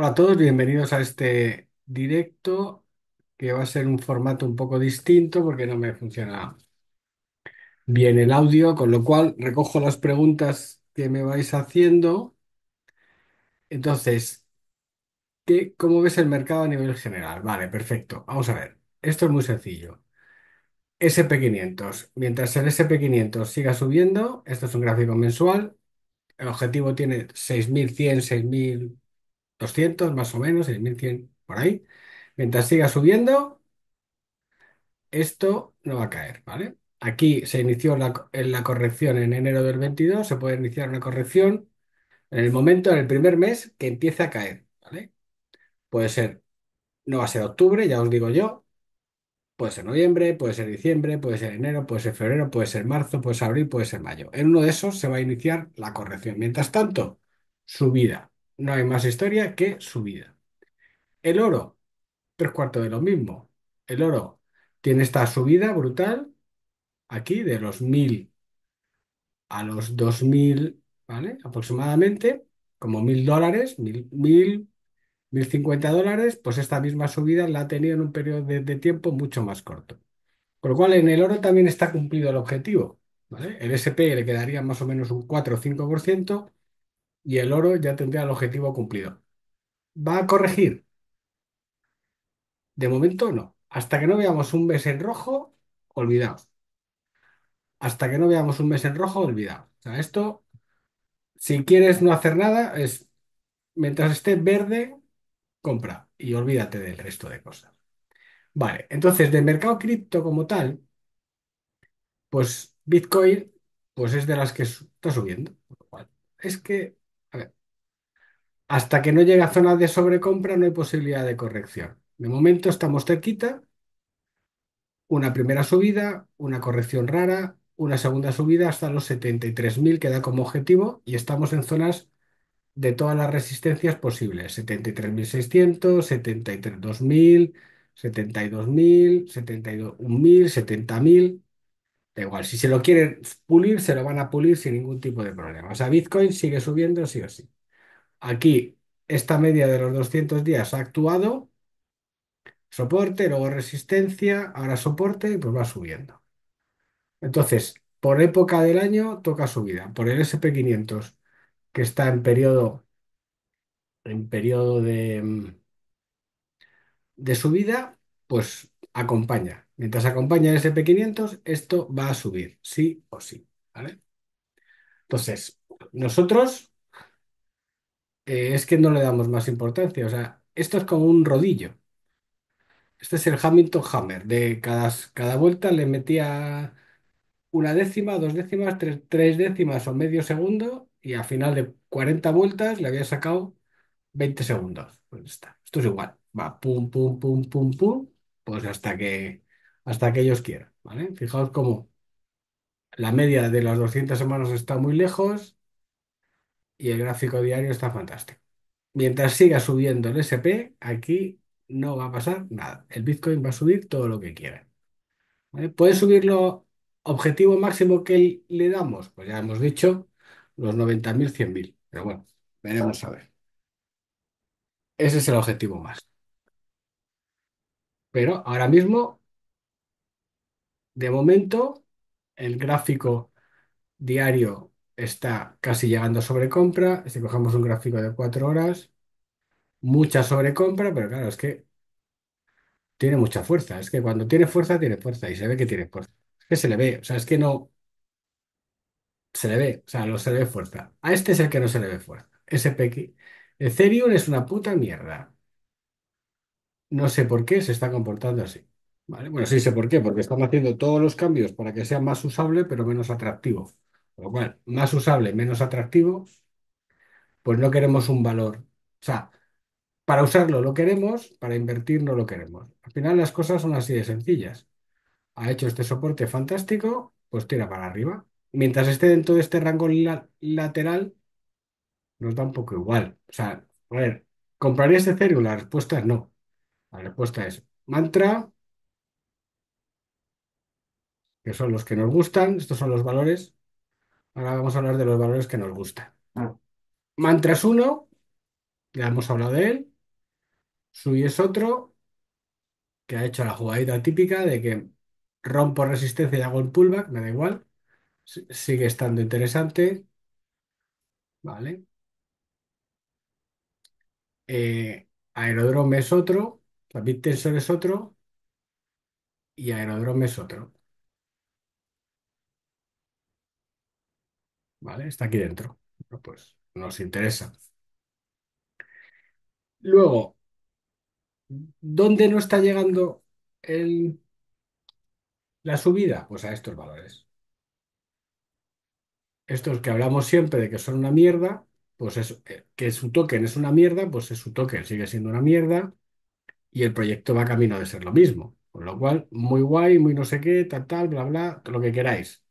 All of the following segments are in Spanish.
Hola a todos, bienvenidos a este directo que va a ser un formato un poco distinto porque no me funciona bien el audio, con lo cual recojo las preguntas que me vais haciendo. Entonces, ¿qué, ¿cómo ves el mercado a nivel general? Vale, perfecto. Vamos a ver, esto es muy sencillo. SP500. Mientras el SP500 siga subiendo, esto es un gráfico mensual, el objetivo tiene 6.100, 6.000... 200 más o menos, 6100 por ahí. Mientras siga subiendo, esto no va a caer, ¿vale? Aquí se inició la, en la corrección en enero del 22, se puede iniciar una corrección en el momento, en el primer mes que empiece a caer, ¿vale? Puede ser, no va a ser octubre, ya os digo yo, puede ser noviembre, puede ser diciembre, puede ser enero, puede ser febrero, puede ser marzo, puede ser abril, puede ser mayo. En uno de esos se va a iniciar la corrección. Mientras tanto, subida. No hay más historia que su vida. El oro, tres cuartos de lo mismo. El oro tiene esta subida brutal aquí de los 1000 a los 2000, ¿vale? Aproximadamente, como 1000 dólares, 1000, 1050 dólares, pues esta misma subida la ha tenido en un periodo de, de tiempo mucho más corto. Con lo cual, en el oro también está cumplido el objetivo. ¿Vale? El SP le quedaría más o menos un 4 o 5%, y el oro ya tendría el objetivo cumplido. ¿Va a corregir? De momento no. Hasta que no veamos un mes en rojo, olvidaos. Hasta que no veamos un mes en rojo, olvidaos. O esto, si quieres no hacer nada, es mientras esté verde, compra y olvídate del resto de cosas. Vale, entonces del mercado cripto como tal, pues Bitcoin pues es de las que está subiendo. Es que hasta que no llegue a zonas de sobrecompra no hay posibilidad de corrección. De momento estamos cerquita, una primera subida, una corrección rara, una segunda subida hasta los 73.000 que da como objetivo y estamos en zonas de todas las resistencias posibles, 73.600, 73.000, 72.000, 71.000, 70.000. Da igual, si se lo quieren pulir, se lo van a pulir sin ningún tipo de problema. O sea, Bitcoin sigue subiendo sí o sí. Aquí, esta media de los 200 días ha actuado, soporte, luego resistencia, ahora soporte y pues va subiendo. Entonces, por época del año toca subida. Por el SP500, que está en periodo, en periodo de, de subida, pues acompaña. Mientras acompaña el SP500, esto va a subir, sí o sí. Entonces, nosotros eh, es que no le damos más importancia. O sea, esto es como un rodillo. Este es el Hamilton Hammer. De cada, cada vuelta le metía una décima, dos décimas, tres, décimas o medio segundo y al final de 40 vueltas le había sacado 20 segundos. Pues esto es igual. Va pum, pum, pum, pum, pum, pues hasta que, hasta que ellos quieran. Fijaos cómo la media de las 200 semanas está muy lejos, y el gráfico diario está fantástico. Mientras siga subiendo el SP, aquí no va a pasar nada. El Bitcoin va a subir todo lo que quiera. ¿Puede ¿Puede subirlo objetivo máximo que le damos? Pues ya hemos dicho los 90.000, 100.000. Pero bueno, veremos a ver. Ese es el objetivo más. Pero ahora mismo, de momento, el gráfico diario está casi llegando a sobrecompra. Si cogemos un gráfico de cuatro horas, mucha sobrecompra, pero claro, es que tiene mucha fuerza. Es que cuando tiene fuerza, tiene fuerza y se ve que tiene fuerza. Es que se le ve, o sea, es que no se le ve, o sea, no se le ve fuerza. A este es el que no se le ve fuerza. Ese Ethereum es una puta mierda. No sé por qué se está comportando así. ¿Vale? Bueno, sí sé por qué, porque están haciendo todos los cambios para que sea más usable, pero menos atractivo lo cual más usable, menos atractivo, pues no queremos un valor. O sea, para usarlo lo queremos, para invertir no lo queremos. Al final las cosas son así de sencillas. Ha hecho este soporte fantástico, pues tira para arriba. Mientras esté dentro de este rango lateral, nos da un poco igual. O sea, a ver, ¿compraría este cerebro? La respuesta es no. La respuesta es mantra, que son los que nos gustan, estos son los valores. Ahora vamos a hablar de los valores que nos gustan. Ah. Mantra es uno, ya hemos hablado de él. Sui es otro que ha hecho la jugadita típica de que rompo resistencia y hago el pullback, me da igual. sigue estando interesante. Vale. Eh, Aerodrome es otro. la Tensor es otro. Y Aerodrome es otro. Está aquí dentro. pues nos interesa. Luego, ¿dónde no está llegando el, la subida? Pues a estos valores. Estos que hablamos siempre de que son una mierda, pues eh, que su token es una mierda, pues es su token sigue siendo una mierda y el proyecto va camino de ser lo mismo. Con lo cual, muy guay, muy no sé qué, tal, tal, bla, bla, lo que queráis.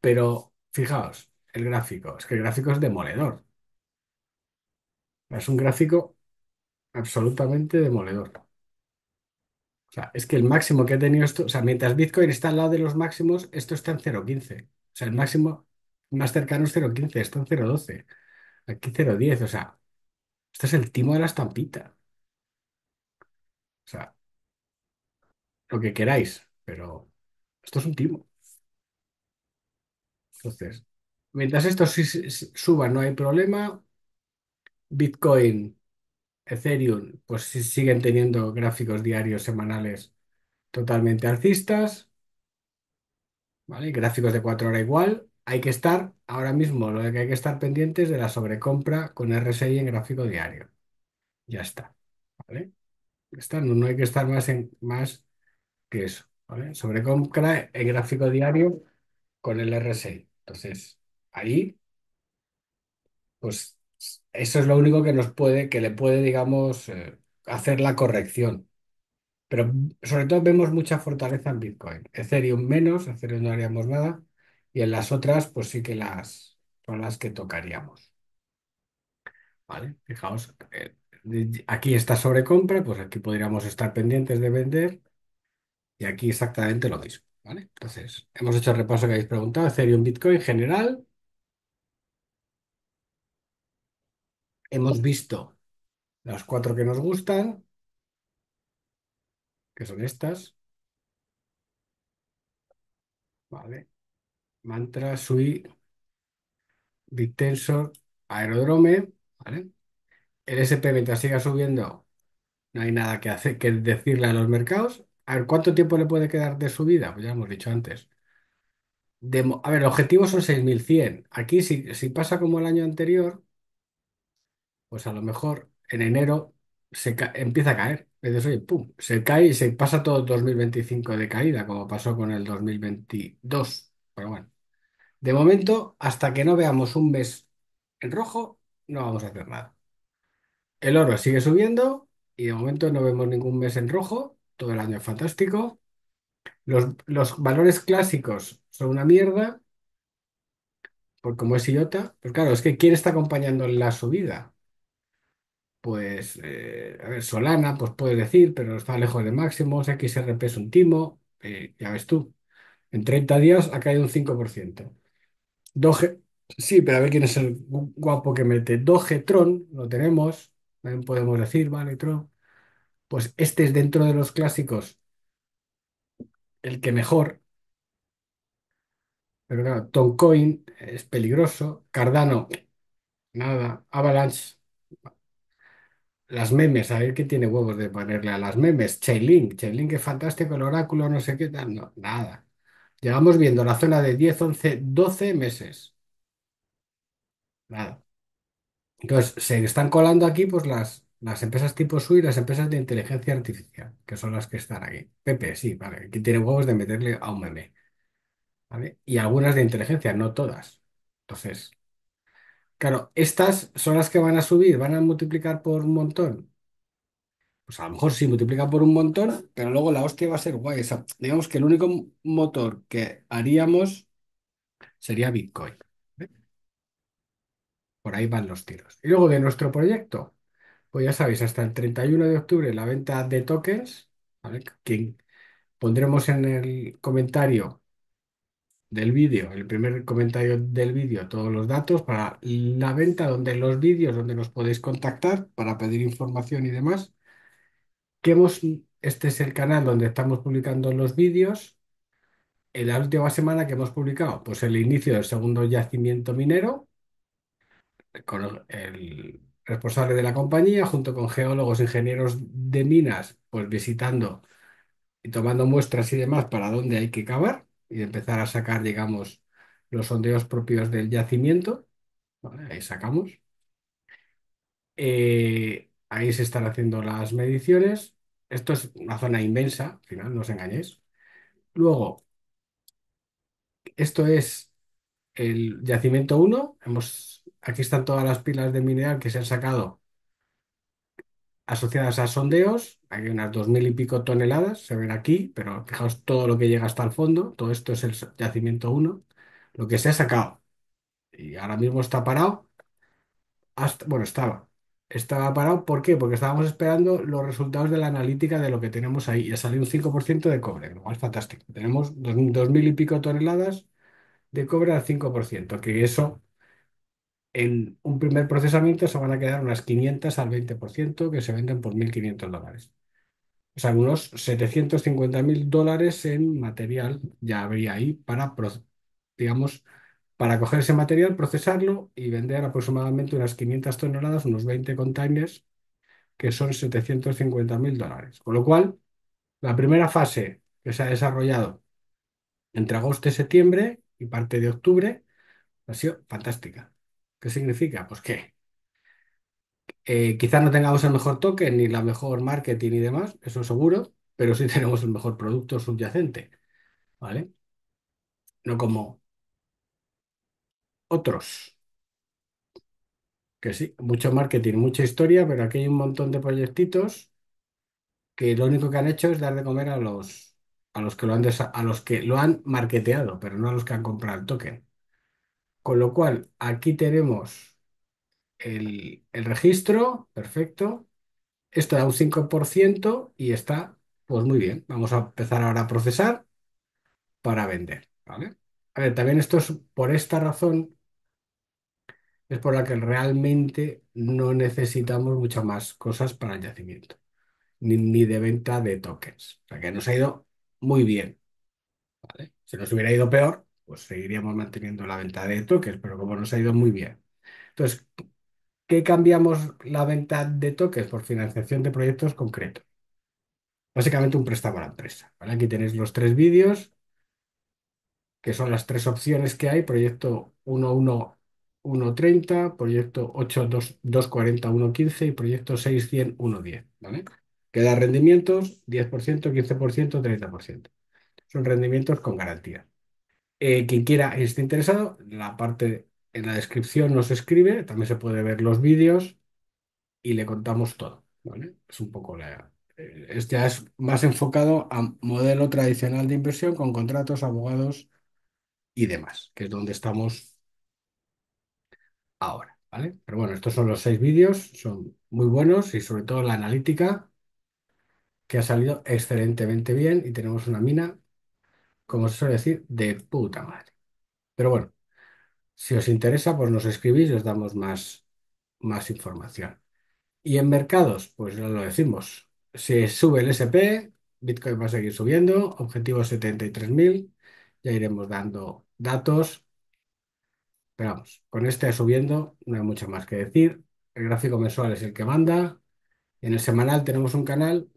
Pero fijaos, el gráfico. Es que el gráfico es demoledor. Es un gráfico absolutamente demoledor. O sea, es que el máximo que ha tenido esto, o sea, mientras Bitcoin está al lado de los máximos, esto está en 0.15. O sea, el máximo más cercano es 0.15, está en 0.12. Aquí 0.10, o sea, esto es el timo de la estampita. O sea, lo que queráis, pero esto es un timo. Entonces, Mientras esto suba, no hay problema. Bitcoin, Ethereum, pues si- siguen teniendo gráficos diarios, semanales totalmente alcistas, ¿vale? Gráficos de 4 horas igual. Hay que estar ahora mismo, lo que hay que estar pendientes de la sobrecompra con RSI en gráfico diario. Ya está, ¿vale? no, hay que estar más, en, más que eso, Sobrecompra en gráfico diario con el RSI. Entonces. Ahí, pues eso es lo único que nos puede, que le puede, digamos, eh, hacer la corrección. Pero sobre todo vemos mucha fortaleza en Bitcoin. Ethereum menos, Ethereum no haríamos nada. Y en las otras, pues sí que las son las que tocaríamos. ¿Vale? Fijaos, eh, aquí está sobrecompra, pues aquí podríamos estar pendientes de vender. Y aquí exactamente lo mismo. ¿Vale? Entonces, hemos hecho el repaso que habéis preguntado. Ethereum, Bitcoin general. hemos visto las cuatro que nos gustan, que son estas. Vale. Mantra, Sui, Big Aerodrome. El SP, mientras siga subiendo, no hay nada que, hacer, que decirle a los mercados. A ver, ¿cuánto tiempo le puede quedar de subida? Pues ya lo hemos dicho antes. a ver, el objetivo son 6.100. Aquí, si, si pasa como el año anterior, pues a lo mejor en enero se empieza a caer. Entonces, oye, pum, se cae y se pasa todo el 2025 de caída, como pasó con el 2022. Pero bueno, de momento, hasta que no veamos un mes en rojo, no vamos a hacer nada. El oro sigue subiendo y de momento no vemos ningún mes en rojo. Todo el año es fantástico. Los, los valores clásicos son una mierda, por pues como es IOTA. Pero pues claro, es que ¿quién está acompañando la subida? pues, eh, a ver, Solana, pues puedes decir, pero está lejos de máximos, XRP es un timo, eh, ya ves tú. En 30 días ha caído un 5%. Doge, sí, pero a ver quién es el guapo que mete. Tron, lo tenemos, también podemos decir, vale, Tron. Pues este es dentro de los clásicos el que mejor, pero claro, Toncoin es peligroso, Cardano, nada, Avalanche. Las memes, a ver qué tiene huevos de ponerle a las memes. Chainlink, que es fantástico, el oráculo, no sé qué tal. nada. Llevamos viendo la zona de 10, 11, 12 meses. Nada. Entonces, se están colando aquí pues las, las empresas tipo SUI y las empresas de inteligencia artificial, que son las que están aquí. Pepe, sí, vale. Aquí tiene huevos de meterle a un meme. Y algunas de inteligencia, no todas. Entonces. Claro, estas son las que van a subir, van a multiplicar por un montón. Pues a lo mejor sí, multiplican por un montón, pero luego la hostia va a ser guay. digamos que el único motor que haríamos sería Bitcoin. ¿eh? Por ahí van los tiros. Y luego de nuestro proyecto, pues ya sabéis, hasta el 31 de octubre la venta de tokens, ¿vale? Quien pondremos en el comentario del vídeo, el primer comentario del vídeo, todos los datos para la venta, donde los vídeos, donde nos podéis contactar para pedir información y demás. Que hemos, este es el canal donde estamos publicando los vídeos. En la última semana que hemos publicado, pues el inicio del segundo yacimiento minero, con el responsable de la compañía, junto con geólogos, ingenieros de minas, pues visitando y tomando muestras y demás para dónde hay que cavar y empezar a sacar, digamos, los sondeos propios del yacimiento. ahí sacamos. Eh, ahí se están haciendo las mediciones. Esto es una zona inmensa, al final, no os engañéis. Luego, esto es el yacimiento 1. Hemos, aquí están todas las pilas de mineral que se han sacado asociadas a sondeos. Hay unas dos mil y pico toneladas, se ven aquí, pero fijaos todo lo que llega hasta el fondo. Todo esto es el yacimiento 1, lo que se ha sacado. Y ahora mismo está parado. bueno, estaba. Estaba parado, ¿por qué? Porque estábamos esperando los resultados de la analítica de lo que tenemos ahí. Y ha salido un 5% de cobre, lo es fantástico. Tenemos dos, mil y pico toneladas de cobre al 5%, que eso en un primer procesamiento se van a quedar unas 500 al 20% que se venden por 1.500 dólares. O sea, unos 750.000 dólares en material ya habría ahí para, digamos, para coger ese material, procesarlo y vender aproximadamente unas 500 toneladas, unos 20 containers, que son 750.000 dólares. Con lo cual, la primera fase que se ha desarrollado entre agosto y septiembre y parte de octubre ha sido fantástica. ¿Qué significa? Pues que eh, quizás no tengamos el mejor token ni la mejor marketing y demás, eso seguro, pero sí tenemos el mejor producto subyacente, ¿vale? No como otros. Que sí, mucho marketing, mucha historia, pero aquí hay un montón de proyectitos que lo único que han hecho es dar de comer a los, a los que lo han a los que lo han marketeado, pero no a los que han comprado el token. Con lo cual, aquí tenemos el, registro, perfecto. Esto da un 5% y está, pues muy bien. Vamos a empezar ahora a procesar para vender, A ver, también esto es por esta razón, es por la que realmente no necesitamos muchas más cosas para el yacimiento, ni, de venta de tokens. O sea que nos ha ido muy bien. se nos hubiera ido peor, pues seguiríamos manteniendo la venta de toques, pero como nos ha ido muy bien. Entonces, ¿qué cambiamos la venta de toques por financiación de proyectos concretos? Básicamente un préstamo a la empresa. Aquí tenéis los tres vídeos, que son las tres opciones que hay, proyecto 11130, proyecto 8.2.40.1.15 y proyecto 6.100.1.10. 110, ¿vale? Que rendimientos 10%, 15%, 30%. Son rendimientos con garantía. Eh, quien quiera esté interesado, la parte en la descripción nos escribe, también se puede ver los vídeos y le contamos todo. Es un poco la. Eh, es más enfocado a modelo tradicional de inversión con contratos, abogados y demás, que es donde estamos ahora. Pero bueno, estos son los seis vídeos, son muy buenos y sobre todo la analítica que ha salido excelentemente bien y tenemos una mina como se suele decir, de puta madre. Pero bueno, si os interesa, pues nos escribís y os damos más, más información. Y en mercados, pues ya lo decimos. Se sube el SP, Bitcoin va a seguir subiendo, objetivo 73.000, ya iremos dando datos. Pero vamos, con este subiendo, no hay mucho más que decir. El gráfico mensual es el que manda. En el semanal tenemos un canal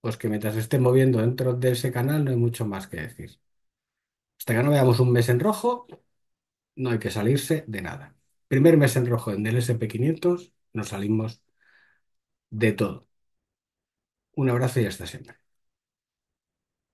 pues que mientras esté moviendo dentro de ese canal no hay mucho más que decir. Hasta que no veamos un mes en rojo, no hay que salirse de nada. Primer mes en rojo en el SP500, nos salimos de todo. Un abrazo y hasta siempre.